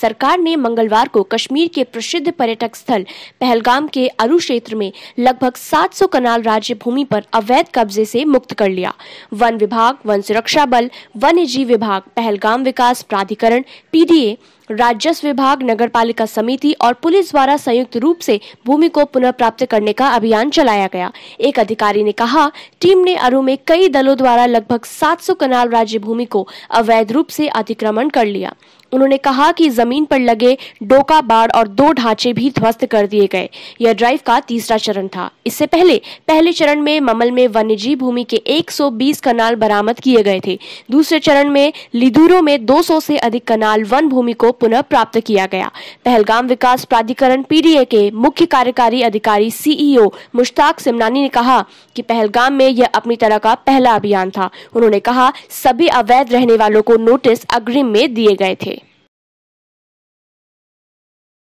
सरकार ने मंगलवार को कश्मीर के प्रसिद्ध पर्यटक स्थल पहलगाम के अरु क्षेत्र में लगभग 700 कनाल राज्य भूमि पर अवैध कब्जे से मुक्त कर लिया वन विभाग वन सुरक्षा बल वन्य जीव विभाग पहलगाम विकास प्राधिकरण पीडीए राजस्व विभाग नगर पालिका समिति और पुलिस द्वारा संयुक्त रूप से भूमि को पुनर्प्राप्त करने का अभियान चलाया गया एक अधिकारी ने कहा टीम ने अरु में कई दलों द्वारा लगभग 700 कनाल राज्य भूमि को अवैध रूप से अतिक्रमण कर लिया उन्होंने कहा कि जमीन पर लगे डोका बाढ़ और दो ढांचे भी ध्वस्त कर दिए गए यह ड्राइव का तीसरा चरण था इससे पहले पहले चरण में ममल में वन्यजीव भूमि के 120 कनाल बरामद किए गए थे दूसरे चरण में लिदूरों में 200 से अधिक कनाल वन भूमि को पुनः प्राप्त किया गया पहलगाम विकास प्राधिकरण पीडीए के मुख्य कार्यकारी अधिकारी सीईओ मुश्ताक सिमनानी ने कहा कि पहलगाम में यह अपनी तरह का पहला अभियान था उन्होंने कहा सभी अवैध रहने वालों को नोटिस अग्रिम में दिए गए थे